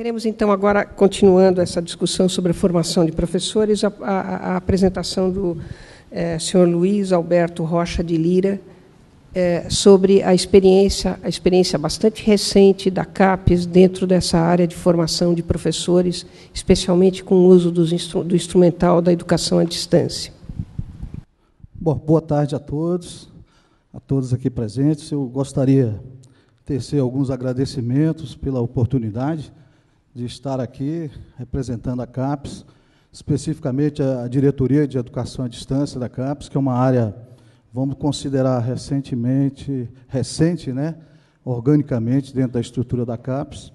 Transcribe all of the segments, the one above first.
Teremos, então, agora, continuando essa discussão sobre a formação de professores, a, a, a apresentação do eh, senhor Luiz Alberto Rocha de Lira eh, sobre a experiência, a experiência bastante recente da CAPES dentro dessa área de formação de professores, especialmente com o uso do, instru do instrumental da educação à distância. Bom, boa tarde a todos, a todos aqui presentes. Eu gostaria de tecer alguns agradecimentos pela oportunidade de estar aqui representando a CAPES, especificamente a Diretoria de Educação à Distância da CAPES, que é uma área, vamos considerar recentemente, recente, né, organicamente, dentro da estrutura da CAPES,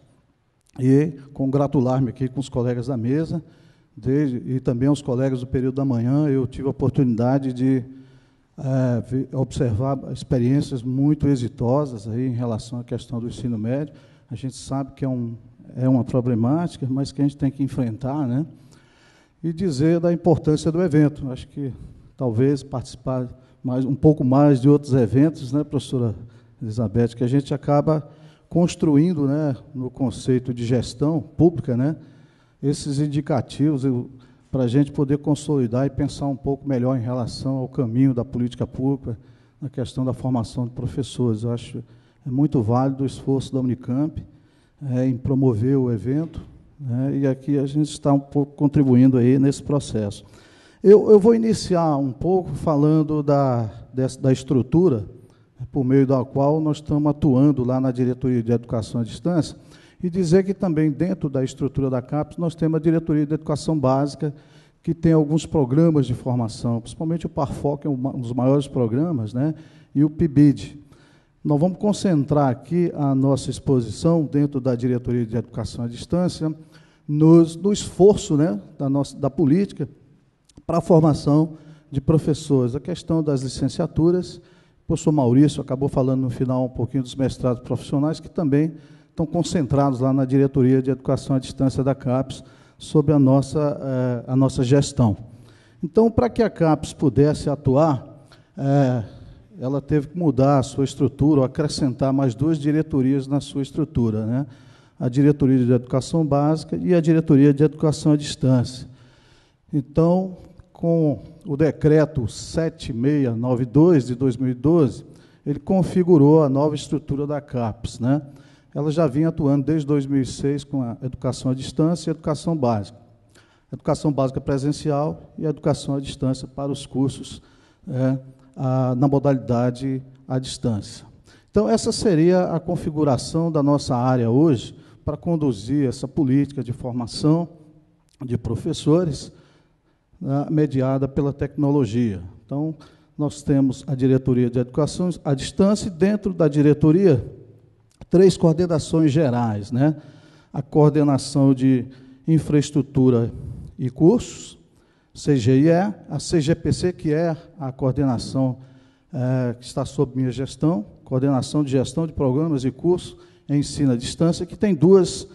e congratular-me aqui com os colegas da mesa desde, e também os colegas do período da manhã. Eu tive a oportunidade de é, observar experiências muito exitosas aí em relação à questão do ensino médio. A gente sabe que é um, é uma problemática, mas que a gente tem que enfrentar, né? E dizer da importância do evento. Acho que talvez participar mais, um pouco mais de outros eventos, né, professora Elizabeth, que a gente acaba construindo, né, no conceito de gestão pública, né, esses indicativos para a gente poder consolidar e pensar um pouco melhor em relação ao caminho da política pública na questão da formação de professores. Eu acho é muito válido o esforço da Unicamp é, em promover o evento, né, e aqui a gente está um pouco contribuindo aí nesse processo. Eu, eu vou iniciar um pouco falando da, dessa, da estrutura né, por meio da qual nós estamos atuando lá na Diretoria de Educação à Distância, e dizer que também dentro da estrutura da CAPES nós temos a Diretoria de Educação Básica, que tem alguns programas de formação, principalmente o PARFOC, que é um dos maiores programas, né, e o PIBID, nós vamos concentrar aqui a nossa exposição dentro da Diretoria de Educação à Distância nos, no esforço né, da, nossa, da política para a formação de professores. A questão das licenciaturas, o professor Maurício acabou falando no final um pouquinho dos mestrados profissionais, que também estão concentrados lá na Diretoria de Educação à Distância da CAPES, sobre a nossa, eh, a nossa gestão. Então, para que a CAPES pudesse atuar eh, ela teve que mudar a sua estrutura, ou acrescentar mais duas diretorias na sua estrutura, né? a diretoria de educação básica e a diretoria de educação à distância. Então, com o decreto 7692 de 2012, ele configurou a nova estrutura da CAPES, né? Ela já vinha atuando desde 2006 com a educação à distância e a educação básica. Educação básica presencial e educação à distância para os cursos é, na modalidade à distância. Então, essa seria a configuração da nossa área hoje para conduzir essa política de formação de professores né, mediada pela tecnologia. Então, nós temos a diretoria de educação à distância e dentro da diretoria três coordenações gerais, né? A coordenação de infraestrutura e cursos, CGI é a CGPC, que é a coordenação é, que está sob minha gestão, coordenação de gestão de programas e cursos em ensino à distância, que tem duas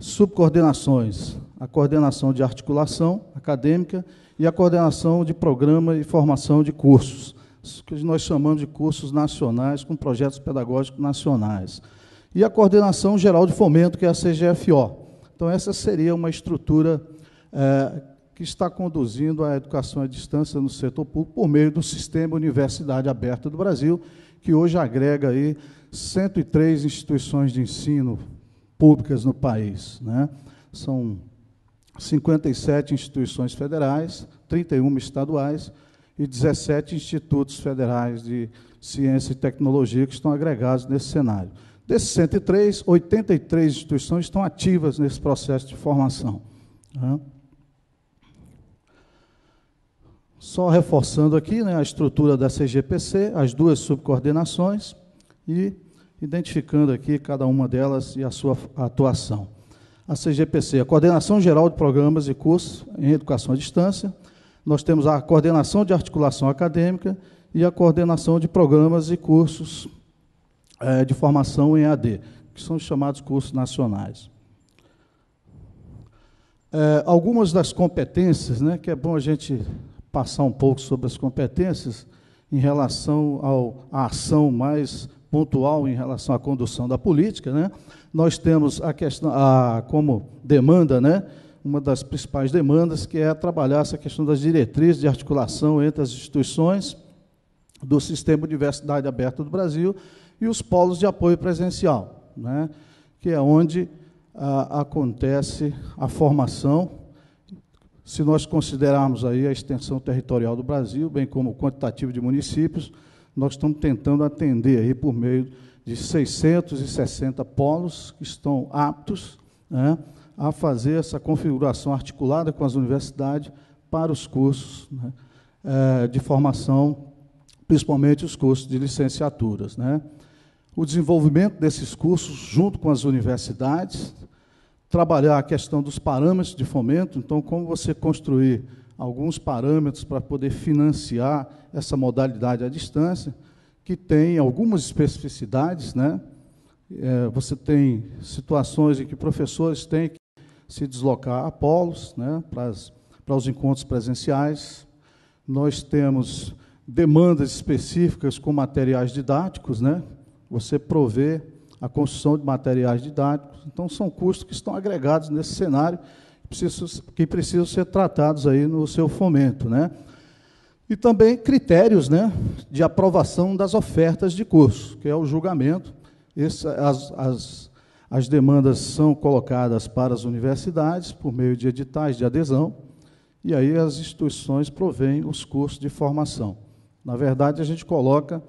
subcoordenações, a coordenação de articulação acadêmica e a coordenação de programa e formação de cursos, que nós chamamos de cursos nacionais com projetos pedagógicos nacionais. E a coordenação geral de fomento, que é a CGFO. Então, essa seria uma estrutura é, que está conduzindo a educação à distância no setor público por meio do Sistema Universidade Aberta do Brasil, que hoje agrega aí 103 instituições de ensino públicas no país. Né? São 57 instituições federais, 31 estaduais e 17 institutos federais de ciência e tecnologia que estão agregados nesse cenário. Desses 103, 83 instituições estão ativas nesse processo de formação. Né? Só reforçando aqui né, a estrutura da CGPC, as duas subcoordenações, e identificando aqui cada uma delas e a sua atuação. A CGPC, a Coordenação Geral de Programas e Cursos em Educação à Distância, nós temos a Coordenação de Articulação Acadêmica e a Coordenação de Programas e Cursos é, de Formação em AD, que são os chamados cursos nacionais. É, algumas das competências, né, que é bom a gente passar um pouco sobre as competências em relação ao, à ação mais pontual em relação à condução da política, né? Nós temos a questão, a, como demanda, né? Uma das principais demandas que é trabalhar essa questão das diretrizes de articulação entre as instituições do sistema Universidade Aberta do Brasil e os polos de apoio presencial, né? Que é onde a, ah, acontece a formação se nós considerarmos aí a extensão territorial do Brasil, bem como o quantitativo de municípios, nós estamos tentando atender aí por meio de 660 polos que estão aptos né, a fazer essa configuração articulada com as universidades para os cursos né, eh, de formação, principalmente os cursos de licenciaturas. Né. O desenvolvimento desses cursos, junto com as universidades, trabalhar a questão dos parâmetros de fomento, então, como você construir alguns parâmetros para poder financiar essa modalidade à distância, que tem algumas especificidades, né? É, você tem situações em que professores têm que se deslocar a polos, né, para, para os encontros presenciais. Nós temos demandas específicas com materiais didáticos, né? Você prover a construção de materiais didáticos. Então, são custos que estão agregados nesse cenário, que precisam, que precisam ser tratados aí no seu fomento. Né? E também critérios né, de aprovação das ofertas de curso, que é o julgamento. Esse, as, as, as demandas são colocadas para as universidades por meio de editais de adesão, e aí as instituições provêm os cursos de formação. Na verdade, a gente coloca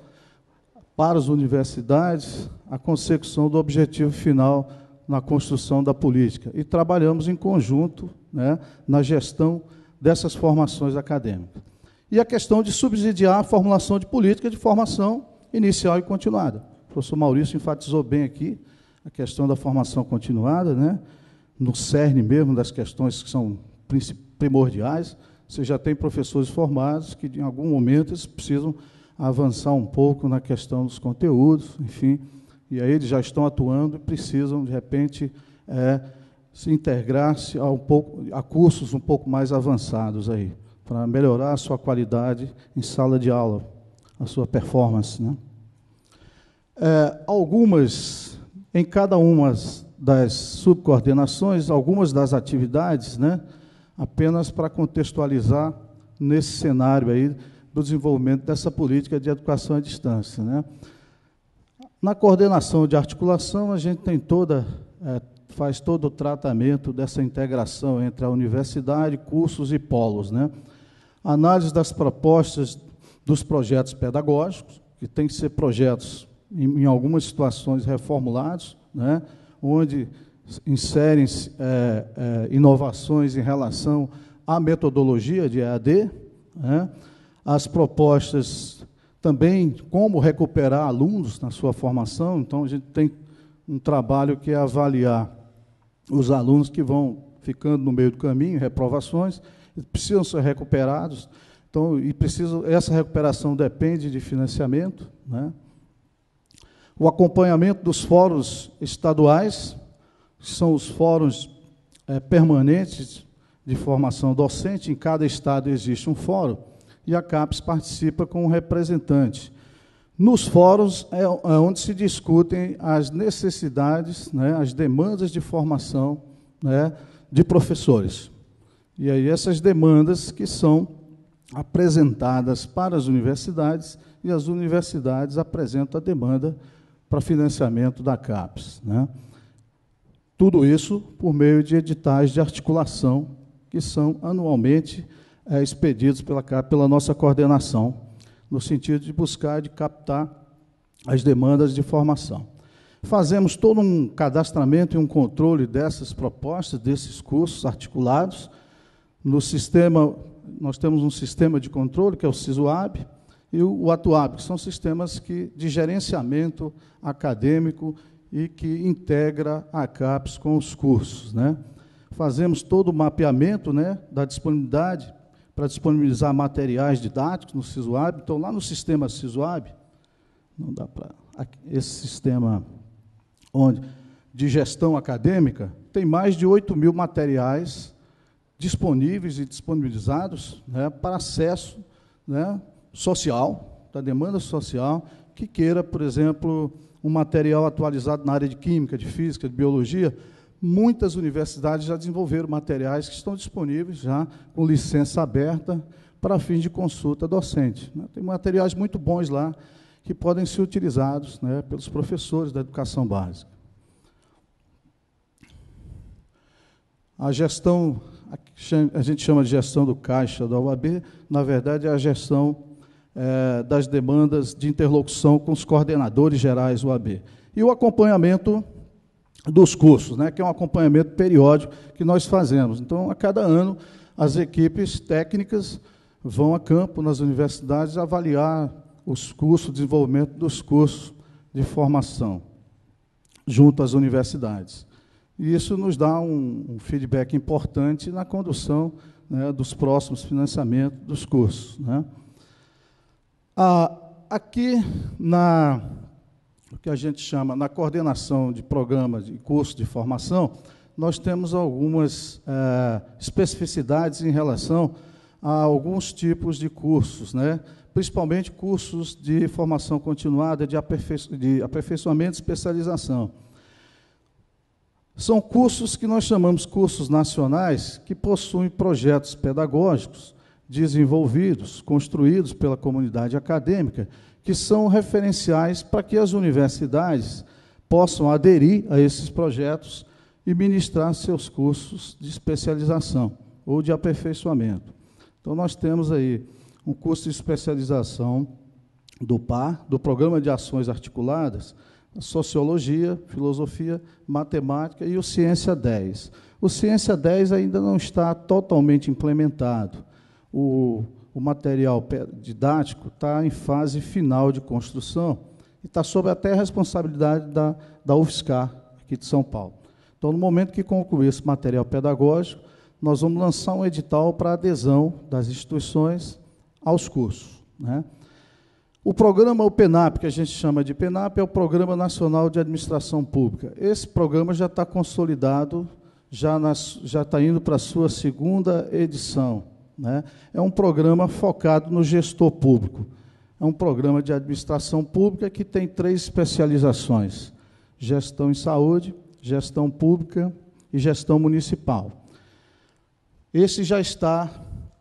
para as universidades a consecução do objetivo final na construção da política. E trabalhamos em conjunto né, na gestão dessas formações acadêmicas. E a questão de subsidiar a formulação de política de formação inicial e continuada. O professor Maurício enfatizou bem aqui a questão da formação continuada, né, no cerne mesmo das questões que são primordiais. Você já tem professores formados que, em algum momento, eles precisam avançar um pouco na questão dos conteúdos, enfim, e aí eles já estão atuando e precisam, de repente, é, se integrar-se a, um a cursos um pouco mais avançados aí, para melhorar a sua qualidade em sala de aula, a sua performance. Né? É, algumas, em cada uma das subcoordenações, algumas das atividades, né, apenas para contextualizar nesse cenário aí para o desenvolvimento dessa política de educação à distância. Né? Na coordenação de articulação, a gente tem toda, é, faz todo o tratamento dessa integração entre a universidade, cursos e polos. Né? Análise das propostas dos projetos pedagógicos, que tem que ser projetos, em, em algumas situações, reformulados, né? onde inserem-se é, é, inovações em relação à metodologia de EAD, né? as propostas também como recuperar alunos na sua formação. Então, a gente tem um trabalho que é avaliar os alunos que vão ficando no meio do caminho, reprovações, precisam ser recuperados. Então, e preciso, essa recuperação depende de financiamento. Né? O acompanhamento dos fóruns estaduais, que são os fóruns é, permanentes de formação docente, em cada estado existe um fórum e a CAPES participa com um representante. Nos fóruns é, é onde se discutem as necessidades, né, as demandas de formação né, de professores. E aí essas demandas que são apresentadas para as universidades e as universidades apresentam a demanda para financiamento da CAPES. Né? Tudo isso por meio de editais de articulação que são anualmente é, expedidos pela pela nossa coordenação, no sentido de buscar, de captar as demandas de formação. Fazemos todo um cadastramento e um controle dessas propostas, desses cursos articulados. No sistema, nós temos um sistema de controle, que é o SISUAB, e o Atuab, que são sistemas que, de gerenciamento acadêmico e que integra a CAPES com os cursos. Né? Fazemos todo o mapeamento né, da disponibilidade para disponibilizar materiais didáticos no SISUAB. Então, lá no sistema SISUAB, não dá para. Esse sistema onde, de gestão acadêmica, tem mais de 8 mil materiais disponíveis e disponibilizados né, para acesso né, social, da demanda social, que queira, por exemplo, um material atualizado na área de química, de física, de biologia, Muitas universidades já desenvolveram materiais que estão disponíveis já com licença aberta para fins de consulta docente. Né? Tem materiais muito bons lá que podem ser utilizados né, pelos professores da educação básica. A gestão, a gente chama de gestão do caixa da UAB, na verdade é a gestão é, das demandas de interlocução com os coordenadores gerais UAB. E o acompanhamento dos cursos, né, que é um acompanhamento periódico que nós fazemos. Então, a cada ano, as equipes técnicas vão a campo nas universidades avaliar os cursos, o desenvolvimento dos cursos de formação junto às universidades. E isso nos dá um, um feedback importante na condução né, dos próximos financiamentos dos cursos. Né. Ah, aqui na o que a gente chama, na coordenação de programas e cursos de formação, nós temos algumas eh, especificidades em relação a alguns tipos de cursos, né? principalmente cursos de formação continuada, de, aperfeiço de aperfeiçoamento e especialização. São cursos que nós chamamos cursos nacionais, que possuem projetos pedagógicos desenvolvidos, construídos pela comunidade acadêmica, que são referenciais para que as universidades possam aderir a esses projetos e ministrar seus cursos de especialização ou de aperfeiçoamento. Então, nós temos aí um curso de especialização do PAR, do Programa de Ações Articuladas, Sociologia, Filosofia, Matemática e o Ciência 10. O Ciência 10 ainda não está totalmente implementado. O o material didático está em fase final de construção e está sob até a responsabilidade da, da UFSCar, aqui de São Paulo. Então, no momento que concluir esse material pedagógico, nós vamos lançar um edital para adesão das instituições aos cursos. Né? O programa, o PENAP, que a gente chama de PENAP, é o Programa Nacional de Administração Pública. Esse programa já está consolidado, já está indo para a sua segunda edição. Né? É um programa focado no gestor público. É um programa de administração pública que tem três especializações: gestão em saúde, gestão pública e gestão municipal. Esse já está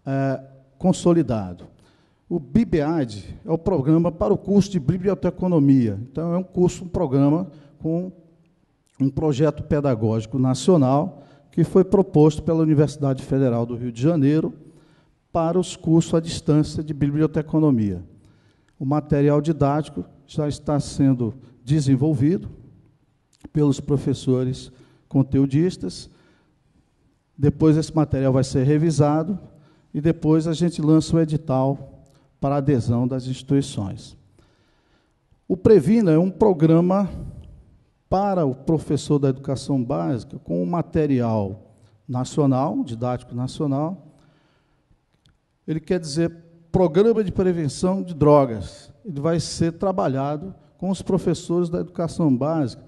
é, consolidado. O BIBEAD é o programa para o curso de biblioteconomia. Então, é um curso, um programa com um projeto pedagógico nacional que foi proposto pela Universidade Federal do Rio de Janeiro para os cursos à distância de biblioteconomia. O material didático já está sendo desenvolvido pelos professores conteudistas. Depois esse material vai ser revisado e depois a gente lança o edital para adesão das instituições. O Previna é um programa para o professor da educação básica com um material nacional, didático nacional, ele quer dizer Programa de Prevenção de Drogas. Ele vai ser trabalhado com os professores da educação básica,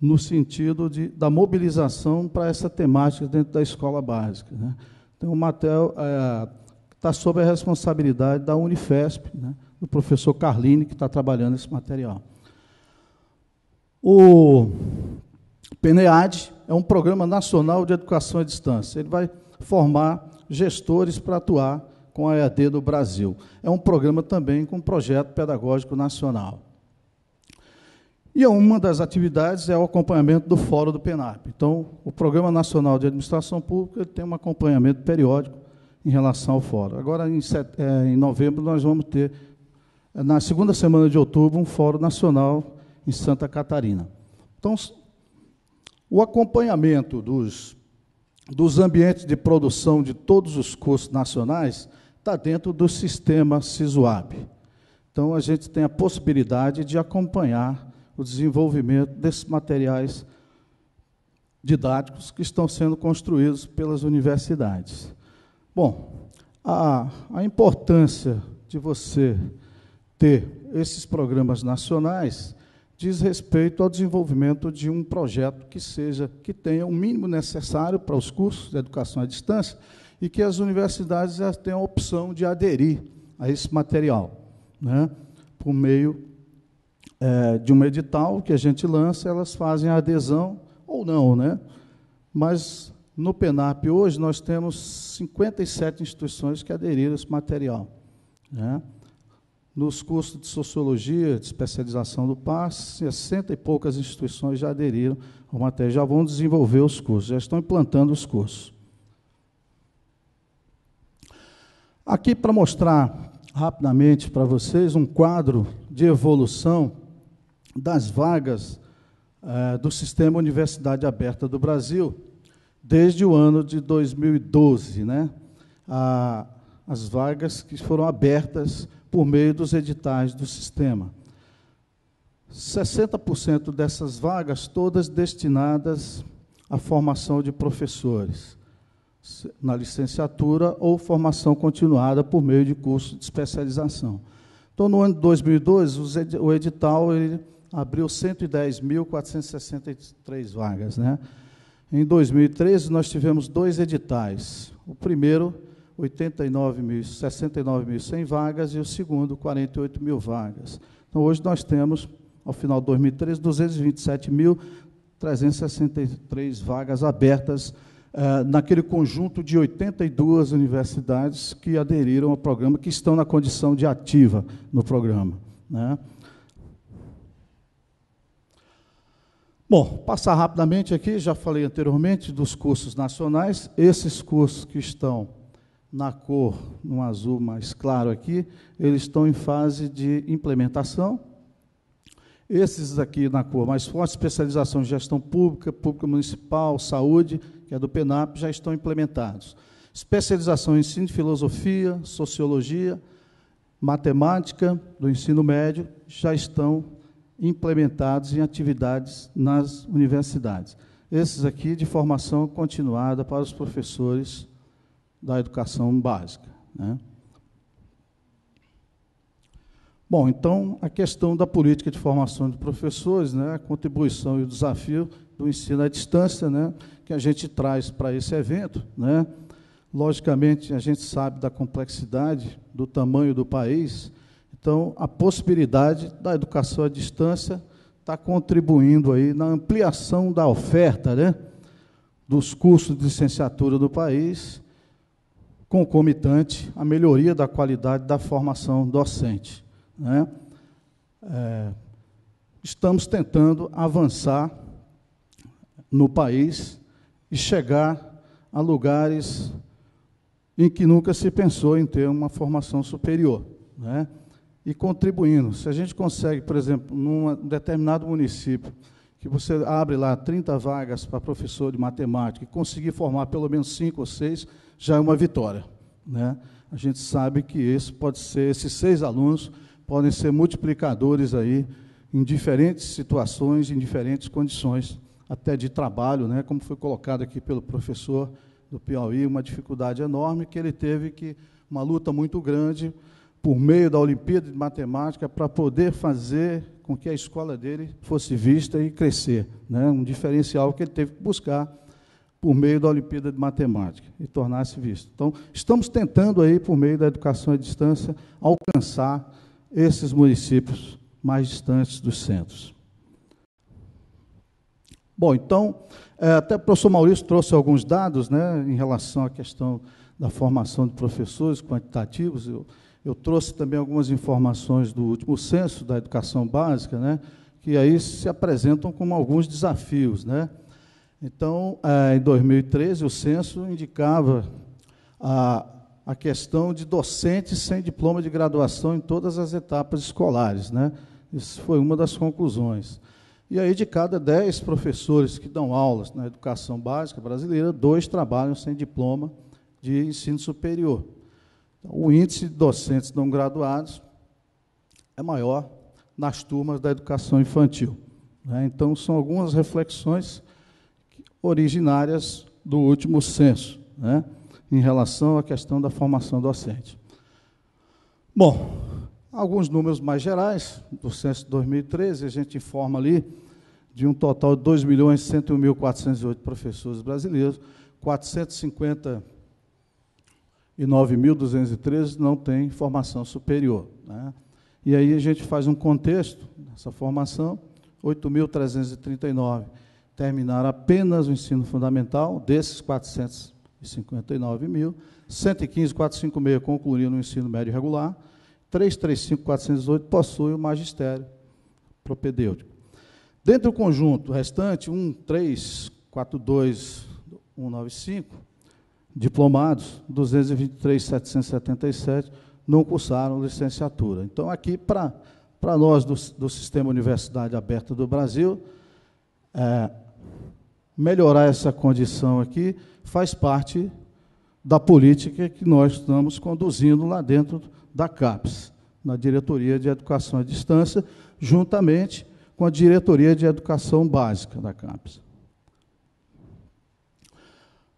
no sentido de, da mobilização para essa temática dentro da escola básica. Né? Então, o Matel está eh, é, sob a responsabilidade da Unifesp, né? do professor Carlini que está trabalhando esse material. O PNEAD é um programa nacional de educação à distância. Ele vai formar gestores para atuar com a EAD do Brasil. É um programa também com projeto pedagógico nacional. E é uma das atividades é o acompanhamento do Fórum do PENARP. Então, o Programa Nacional de Administração Pública tem um acompanhamento periódico em relação ao Fórum. Agora, em, set... é, em novembro, nós vamos ter, é, na segunda semana de outubro, um Fórum Nacional em Santa Catarina. Então, o acompanhamento dos, dos ambientes de produção de todos os cursos nacionais está dentro do sistema CISUAB. Então, a gente tem a possibilidade de acompanhar o desenvolvimento desses materiais didáticos que estão sendo construídos pelas universidades. Bom, a, a importância de você ter esses programas nacionais diz respeito ao desenvolvimento de um projeto que seja que tenha o mínimo necessário para os cursos de educação à distância, e que as universidades já têm a opção de aderir a esse material, né? por meio é, de um edital que a gente lança, elas fazem a adesão ou não, né? Mas no PENAP hoje nós temos 57 instituições que aderiram a esse material, né? Nos cursos de sociologia, de especialização do PAS, 60 e poucas instituições já aderiram ao material, já vão desenvolver os cursos, já estão implantando os cursos. Aqui para mostrar rapidamente para vocês um quadro de evolução das vagas eh, do Sistema Universidade Aberta do Brasil desde o ano de 2012, né? as vagas que foram abertas por meio dos editais do sistema. 60% dessas vagas, todas destinadas à formação de professores na licenciatura ou formação continuada por meio de curso de especialização. Então, no ano de 2002, o edital ele abriu 110.463 vagas. Né? Em 2013, nós tivemos dois editais. O primeiro, 69.100 vagas, e o segundo, 48.000 vagas. Então, hoje nós temos, ao final de 2013, 227.363 vagas abertas eh, naquele conjunto de 82 universidades que aderiram ao programa, que estão na condição de ativa no programa. Né? Bom, passar rapidamente aqui, já falei anteriormente dos cursos nacionais, esses cursos que estão na cor, no azul mais claro aqui, eles estão em fase de implementação. Esses aqui na cor mais forte, especialização em gestão pública, pública municipal, saúde, que é do PENAP, já estão implementados. Especialização em ensino de filosofia, sociologia, matemática do ensino médio já estão implementados em atividades nas universidades. Esses aqui de formação continuada para os professores da educação básica. Né? Bom, então a questão da política de formação de professores, né, a contribuição e o desafio do ensino à distância, né, que a gente traz para esse evento, né? Logicamente, a gente sabe da complexidade do tamanho do país, então a possibilidade da educação à distância está contribuindo aí na ampliação da oferta, né, dos cursos de licenciatura do país, concomitante à melhoria da qualidade da formação docente né, é, estamos tentando avançar no país e chegar a lugares em que nunca se pensou em ter uma formação superior, né? E contribuindo. Se a gente consegue, por exemplo, num determinado município, que você abre lá 30 vagas para professor de matemática e conseguir formar pelo menos cinco ou seis, já é uma vitória, né? A gente sabe que esse pode ser esses seis alunos podem ser multiplicadores aí em diferentes situações, em diferentes condições, até de trabalho, né? Como foi colocado aqui pelo professor do Piauí, uma dificuldade enorme que ele teve que uma luta muito grande por meio da Olimpíada de Matemática para poder fazer com que a escola dele fosse vista e crescer, né? Um diferencial que ele teve que buscar por meio da Olimpíada de Matemática e tornar-se visto. Então, estamos tentando aí por meio da educação à distância alcançar esses municípios mais distantes dos centros. Bom, então, é, até o professor Maurício trouxe alguns dados né, em relação à questão da formação de professores quantitativos. Eu, eu trouxe também algumas informações do último censo da educação básica, né, que aí se apresentam como alguns desafios. Né? Então, é, em 2013, o censo indicava a a questão de docentes sem diploma de graduação em todas as etapas escolares. Né? Isso foi uma das conclusões. E aí, de cada dez professores que dão aulas na educação básica brasileira, dois trabalham sem diploma de ensino superior. Então, o índice de docentes não graduados é maior nas turmas da educação infantil. Né? Então, são algumas reflexões originárias do último censo. Né? em relação à questão da formação docente. Bom, alguns números mais gerais do censo 2013, a gente informa ali de um total de 2 milhões professores brasileiros, 459.213 não têm formação superior. Né? E aí a gente faz um contexto dessa formação, 8.339 terminaram apenas o ensino fundamental, desses 400 159.000, 115.456 concluíram o ensino médio regular, 335.408 possuem o magistério propedêutico. Dentro do conjunto restante, 1342195 diplomados, 223.777 não cursaram licenciatura. Então, aqui, para nós do, do Sistema Universidade Aberta do Brasil, é, melhorar essa condição aqui faz parte da política que nós estamos conduzindo lá dentro da CAPES, na Diretoria de Educação à Distância, juntamente com a Diretoria de Educação Básica da CAPES.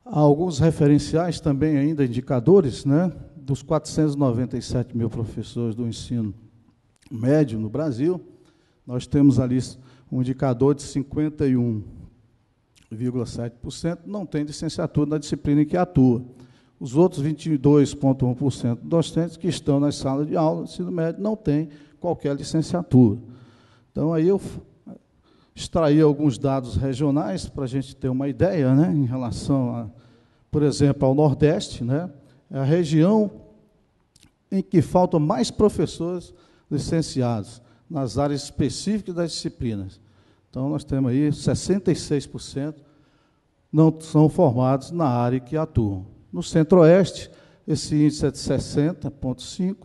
Há alguns referenciais também ainda, indicadores, né, dos 497 mil professores do ensino médio no Brasil, nós temos ali um indicador de 51 21,7% não tem licenciatura na disciplina em que atua. Os outros 22,1% docentes que estão nas salas de aula, ensino médio, não têm qualquer licenciatura. Então, aí eu extraí alguns dados regionais para a gente ter uma ideia né, em relação, a, por exemplo, ao Nordeste. Né, é a região em que faltam mais professores licenciados nas áreas específicas das disciplinas. Então, nós temos aí 66% não são formados na área que atuam. No Centro-Oeste, esse índice é de 60,5%,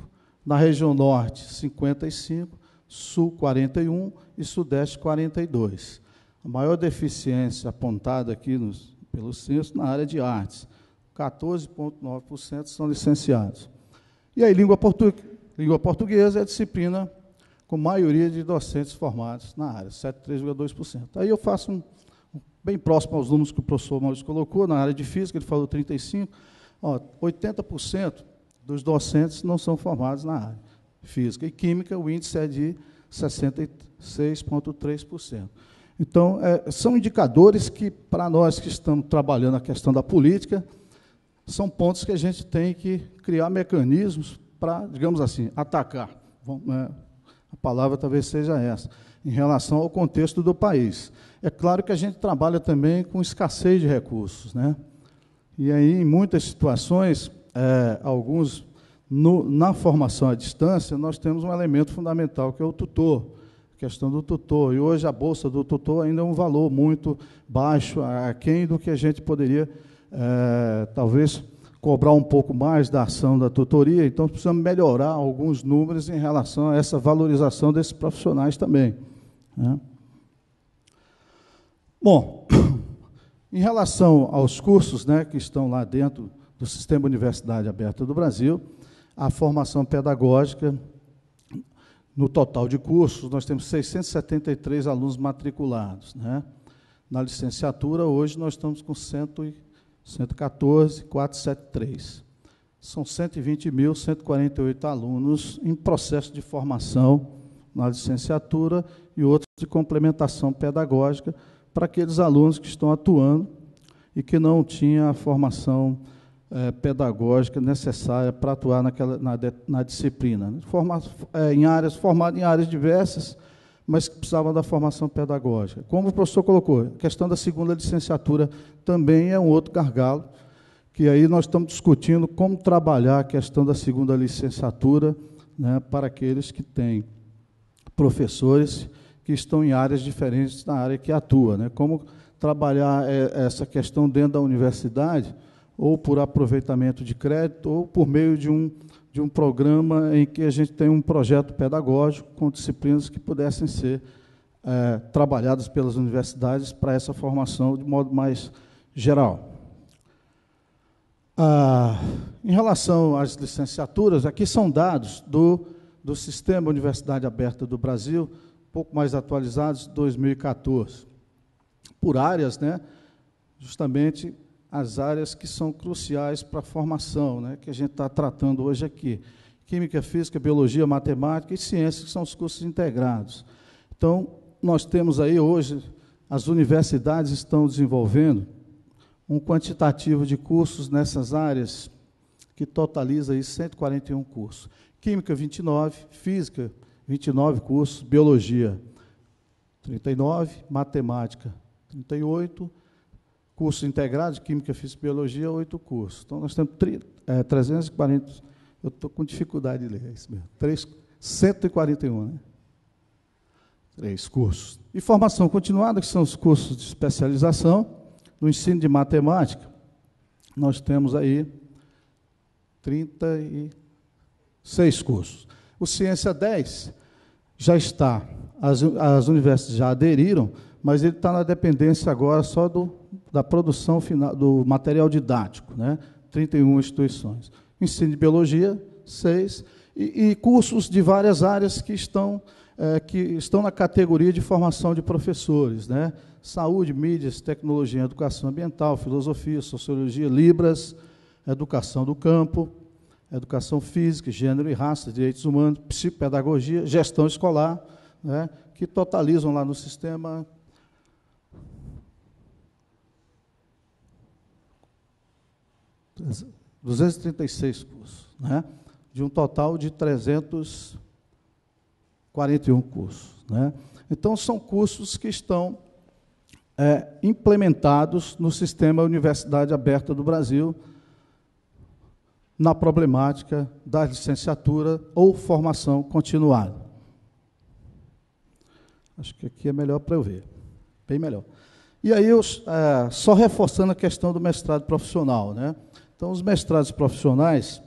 na região Norte, 55%, Sul, 41% e Sudeste, 42%. A maior deficiência apontada aqui nos, pelo censo na área de artes, 14,9% são licenciados. E aí, língua, portu língua portuguesa é a disciplina com maioria de docentes formados na área, 73,2%. Aí eu faço um, um, bem próximo aos números que o professor Maurício colocou, na área de física, ele falou 35%, ó, 80% dos docentes não são formados na área. Física e química, o índice é de 66,3%. Então, é, são indicadores que, para nós que estamos trabalhando a questão da política, são pontos que a gente tem que criar mecanismos para, digamos assim, atacar. Vamos, né, a palavra talvez seja essa, em relação ao contexto do país. É claro que a gente trabalha também com escassez de recursos, né? E aí, em muitas situações, é, alguns no, na formação à distância, nós temos um elemento fundamental que é o tutor, a questão do tutor. E hoje a bolsa do tutor ainda é um valor muito baixo, aquém do que a gente poderia, é, talvez, cobrar um pouco mais da ação da tutoria, então precisamos melhorar alguns números em relação a essa valorização desses profissionais também. Né? Bom, em relação aos cursos né, que estão lá dentro do Sistema Universidade Aberta do Brasil, a formação pedagógica, no total de cursos, nós temos 673 alunos matriculados. Né? Na licenciatura, hoje, nós estamos com 140. 114,473. São 120.148 alunos em processo de formação na licenciatura e outros de complementação pedagógica para aqueles alunos que estão atuando e que não tinham a formação pedagógica necessária para atuar naquela, na, de, na disciplina. Forma, em áreas, formado em áreas diversas, mas que precisavam da formação pedagógica. Como o professor colocou, a questão da segunda licenciatura também é um outro gargalo, que aí nós estamos discutindo como trabalhar a questão da segunda licenciatura né, para aqueles que têm professores que estão em áreas diferentes da área que atua. Né? Como trabalhar é, essa questão dentro da universidade, ou por aproveitamento de crédito, ou por meio de um de um programa em que a gente tem um projeto pedagógico com disciplinas que pudessem ser é, trabalhadas pelas universidades para essa formação de modo mais geral. Ah, em relação às licenciaturas, aqui são dados do, do Sistema Universidade Aberta do Brasil, um pouco mais atualizados, 2014. Por áreas, né, justamente as áreas que são cruciais para a formação, né, que a gente está tratando hoje aqui. Química, física, biologia, matemática e ciências, que são os cursos integrados. Então, nós temos aí hoje, as universidades estão desenvolvendo um quantitativo de cursos nessas áreas que totaliza aí 141 cursos. Química, 29, física, 29 cursos, biologia, 39, matemática, 38, curso integrado de Química, Física e Biologia, oito cursos. Então, nós temos tri, é, 340, eu estou com dificuldade de ler, é isso mesmo, 3, 141, né? Três cursos. E formação continuada, que são os cursos de especialização, no ensino de matemática, nós temos aí 36 cursos. O Ciência 10 já está, as, as universidades já aderiram, mas ele está na dependência agora só do da produção final, do material didático, né? 31 instituições. Ensino de biologia, 6, e, e cursos de várias áreas que estão, é, que estão na categoria de formação de professores, né? saúde, mídias, tecnologia, educação ambiental, filosofia, sociologia, libras, educação do campo, educação física, gênero e raça, direitos humanos, psicopedagogia, gestão escolar, né, que totalizam lá no sistema 236 cursos, né? de um total de 341 cursos. Né? Então, são cursos que estão é, implementados no sistema Universidade Aberta do Brasil, na problemática da licenciatura ou formação continuada. Acho que aqui é melhor para eu ver, bem melhor. E aí, eu, é, só reforçando a questão do mestrado profissional, né? Então, os mestrados profissionais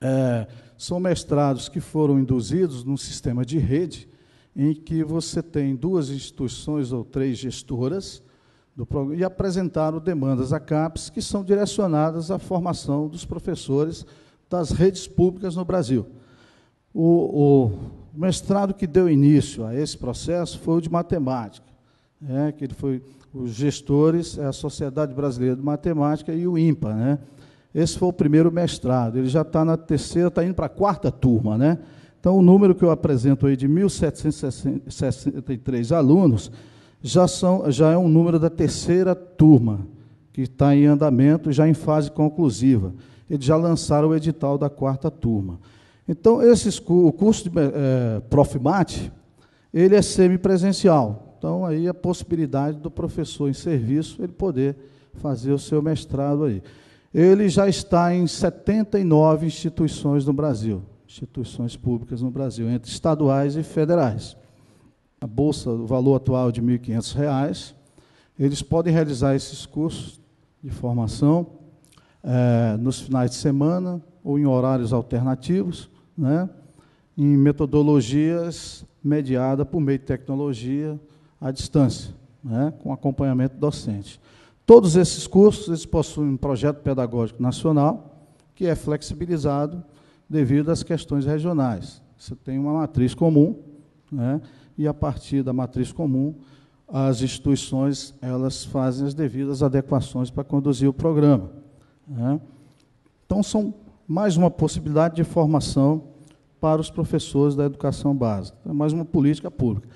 é, são mestrados que foram induzidos num sistema de rede, em que você tem duas instituições ou três gestoras do e apresentaram demandas à CAPES que são direcionadas à formação dos professores das redes públicas no Brasil. O, o mestrado que deu início a esse processo foi o de matemática, é, que ele foi os gestores, é a Sociedade Brasileira de Matemática e o IMPA, né? Esse foi o primeiro mestrado, ele já está na terceira, está indo para a quarta turma, né? Então, o número que eu apresento aí de 1.763 alunos já, são, já é um número da terceira turma, que está em andamento, já em fase conclusiva. Eles já lançaram o edital da quarta turma. Então, esses, o curso de é, eh, Profmat, ele é semipresencial. Então, aí a possibilidade do professor em serviço ele poder fazer o seu mestrado aí. Ele já está em 79 instituições no Brasil, instituições públicas no Brasil, entre estaduais e federais. A bolsa, o valor atual é de R$ 1.500. Eles podem realizar esses cursos de formação é, nos finais de semana ou em horários alternativos, né? em metodologias mediadas por meio de tecnologia, à distância, né, com acompanhamento docente. Todos esses cursos eles possuem um projeto pedagógico nacional que é flexibilizado devido às questões regionais. Você tem uma matriz comum, né, e a partir da matriz comum, as instituições elas fazem as devidas adequações para conduzir o programa. Né. Então, são mais uma possibilidade de formação para os professores da educação básica, mais uma política pública.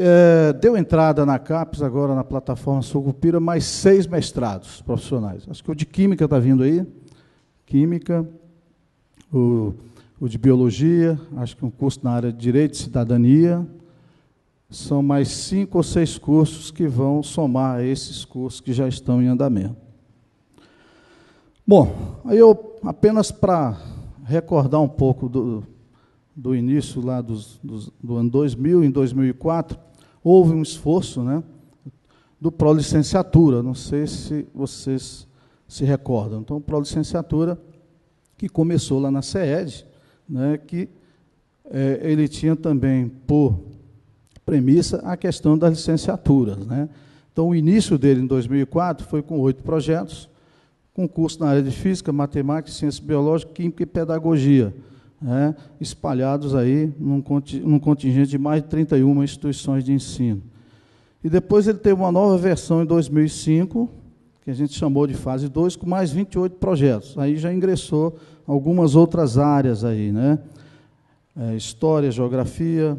É, deu entrada na CAPES, agora na plataforma Sucupira, mais seis mestrados profissionais. Acho que o de Química está vindo aí. Química, o, o de Biologia, acho que um curso na área de Direito e Cidadania. São mais cinco ou seis cursos que vão somar a esses cursos que já estão em andamento. Bom, aí eu, apenas para recordar um pouco do, do início lá dos, dos, do ano 2000, em 2004, houve um esforço né, do pró-licenciatura, não sei se vocês se recordam. Então, pró-licenciatura que começou lá na CED né, que é, ele tinha também por premissa a questão das licenciaturas. Né? Então, o início dele, em 2004, foi com oito projetos, concurso na área de Física, Matemática, Ciência Biológica, Química e Pedagogia. Né, espalhados aí num, num contingente de mais de 31 instituições de ensino. E depois ele teve uma nova versão em 2005, que a gente chamou de fase 2, com mais 28 projetos. Aí já ingressou algumas outras áreas aí, né? É, história, geografia,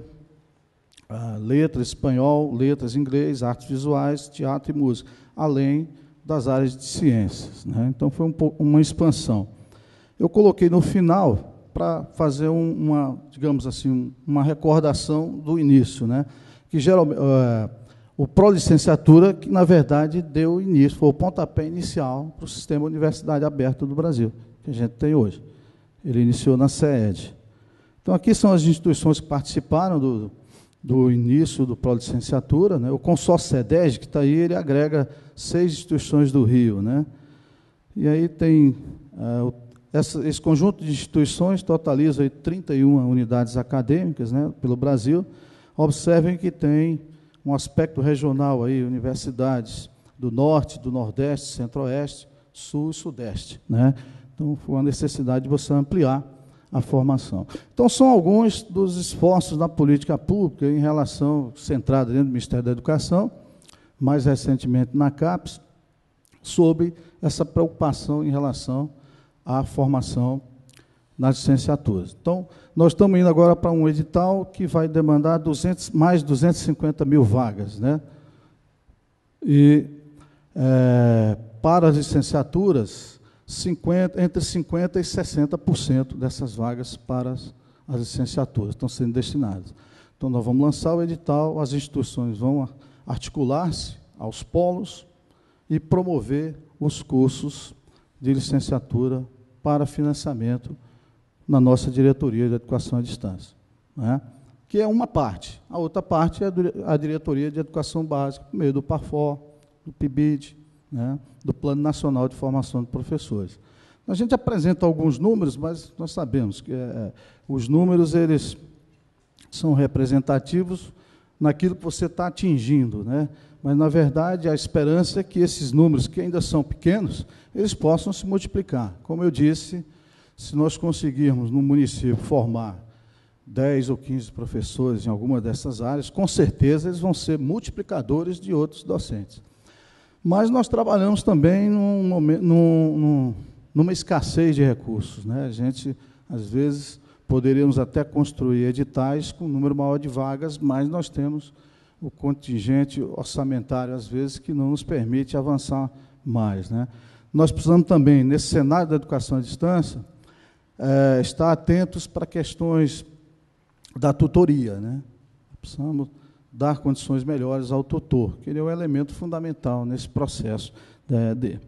ah, letras espanhol, letras inglês, artes visuais, teatro e música, além das áreas de ciências. Né? Então foi um, uma expansão. Eu coloquei no final para fazer uma, digamos assim, uma recordação do início, né? que geralmente, eh, o pró-licenciatura, que na verdade deu início, foi o pontapé inicial para o sistema Universidade Aberta do Brasil, que a gente tem hoje. Ele iniciou na SED. Então, aqui são as instituições que participaram do, do início do pró-licenciatura. Né? O consórcio SEDEG, que está aí, ele agrega seis instituições do Rio. Né? E aí tem uh, o essa, esse conjunto de instituições totaliza aí, 31 unidades acadêmicas né, pelo Brasil. Observem que tem um aspecto regional aí, universidades do norte, do nordeste, centro-oeste, sul e sudeste. Né? Então, foi uma necessidade de você ampliar a formação. Então, são alguns dos esforços da política pública em relação, centrada dentro do Ministério da Educação, mais recentemente na CAPES, sobre essa preocupação em relação a formação nas licenciaturas. Então, nós estamos indo agora para um edital que vai demandar 200, mais 250 mil vagas. Né? E é, para as licenciaturas, 50, entre 50% e 60% dessas vagas para as, as, licenciaturas estão sendo destinadas. Então, nós vamos lançar o edital, as instituições vão articular-se aos polos e promover os cursos de licenciatura para financiamento na nossa diretoria de educação à distância, né? que é uma parte. A outra parte é a diretoria de educação básica, por meio do Parfó, do PIBID, né? do Plano Nacional de Formação de Professores. A gente apresenta alguns números, mas nós sabemos que é, é os números eles são representativos naquilo que você está atingindo, né? mas na verdade a esperança é que esses números, que ainda são pequenos, eles possam se multiplicar. Como eu disse, se nós conseguirmos no município formar 10 ou 15 professores em alguma dessas áreas, com certeza eles vão ser multiplicadores de outros docentes. Mas nós trabalhamos também num, num, numa escassez de recursos. Né? A gente, às vezes, poderíamos até construir editais com um número maior de vagas, mas nós temos o contingente orçamentário, às vezes, que não nos permite avançar mais. Né? Nós precisamos também, nesse cenário da educação à distância, é, estar atentos para questões da tutoria. Né? Precisamos dar condições melhores ao tutor, que ele é um elemento fundamental nesse processo da EAD.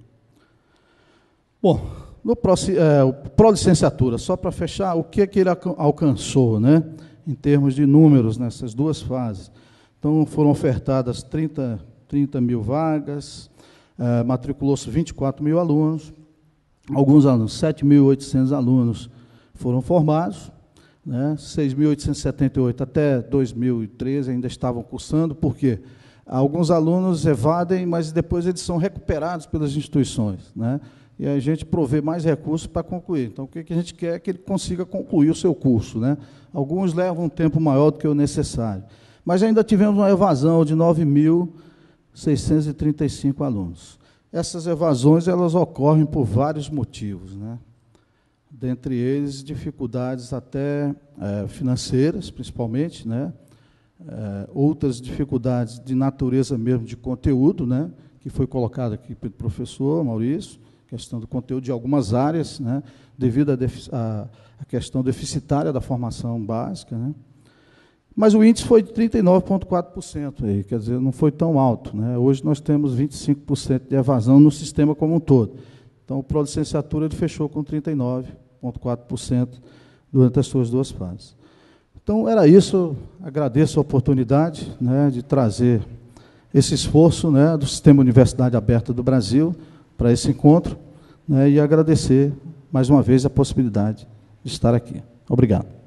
Bom, no é, o pró-licenciatura, só para fechar, o que, é que ele alcançou né, em termos de números nessas duas fases? Então, foram ofertadas 30, 30 mil vagas, eh, matriculou-se 24 mil alunos, alguns alunos, 7.800 alunos foram formados, né, 6.878 até 2013 ainda estavam cursando, porque alguns alunos evadem, mas depois eles são recuperados pelas instituições, né, e a gente provê mais recursos para concluir. Então, o que a gente quer é que ele consiga concluir o seu curso. Né? Alguns levam um tempo maior do que o necessário. Mas ainda tivemos uma evasão de 9.635 alunos. Essas evasões elas ocorrem por vários motivos, né? dentre eles dificuldades até é, financeiras, principalmente, né? É, outras dificuldades de natureza mesmo de conteúdo, né? que foi colocado aqui pelo professor Maurício, questão do conteúdo de algumas áreas, né? devido à questão deficitária da formação básica. Né? Mas o índice foi de 39,4%, quer dizer, não foi tão alto. Né? Hoje nós temos 25% de evasão no sistema como um todo. Então, o pró-licenciatura ele fechou com 39,4% durante as suas duas fases. Então, era isso. Agradeço a oportunidade né, de trazer esse esforço né, do Sistema Universidade Aberta do Brasil para esse encontro né, e agradecer mais uma vez a possibilidade de estar aqui. Obrigado.